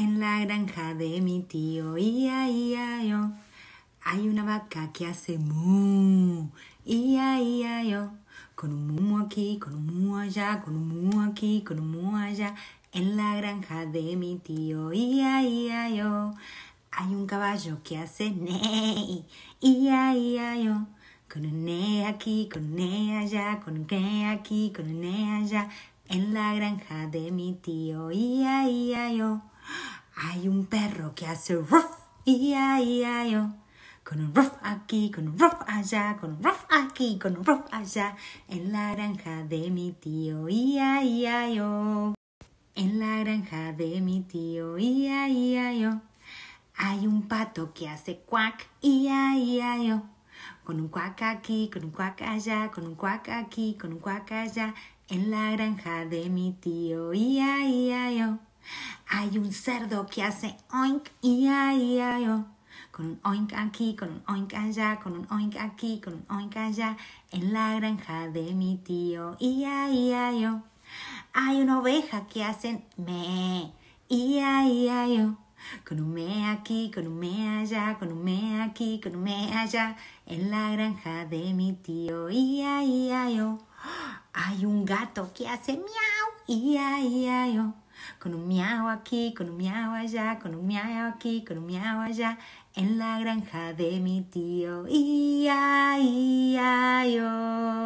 En la granja de mi tío, ia, ia, yo, hay una vaca que hace mu, ia, ia, yo, con un mu aquí, con un mu allá, con un mu aquí, con un mu allá. En la granja de mi tío, ia, ia, yo, hay un caballo que hace nei, ia, ia, yo, con un ne aquí, con un ne allá, con un ne aquí, con un ne allá. En la granja de mi tío, ia, ia, yo. Hay un perro que hace ruff, ia, ia, yo. Con un ruff aquí, con un ruff allá, con un ruff aquí, con un ruff allá. En la granja de mi tío, ia, ia, yo. En la granja de mi tío, ia, ia, yo. Hay un pato que hace cuac, ia, ia, yo. Con un cuac aquí, con un cuac allá, con un cuac aquí, con un cuac allá. En la granja de mi tío, ia, ia, yo. Hay un cerdo que hace oink y ay, ay, oh. Con un oink aquí, con un oink allá, con un oink aquí, con un oink allá, en la granja de mi tío. Y ay, ay, oh. Hay una oveja que hace me y ay, ay, oh. Con un me aquí, con un me allá, con un me aquí, con un me allá, en la granja de mi tío. Y ay, ay, Hay un gato que hace miau y ay, yo con un miau aquí, con un miau allá, con un miau aquí, con un miau allá, en la granja de mi tío. Oh.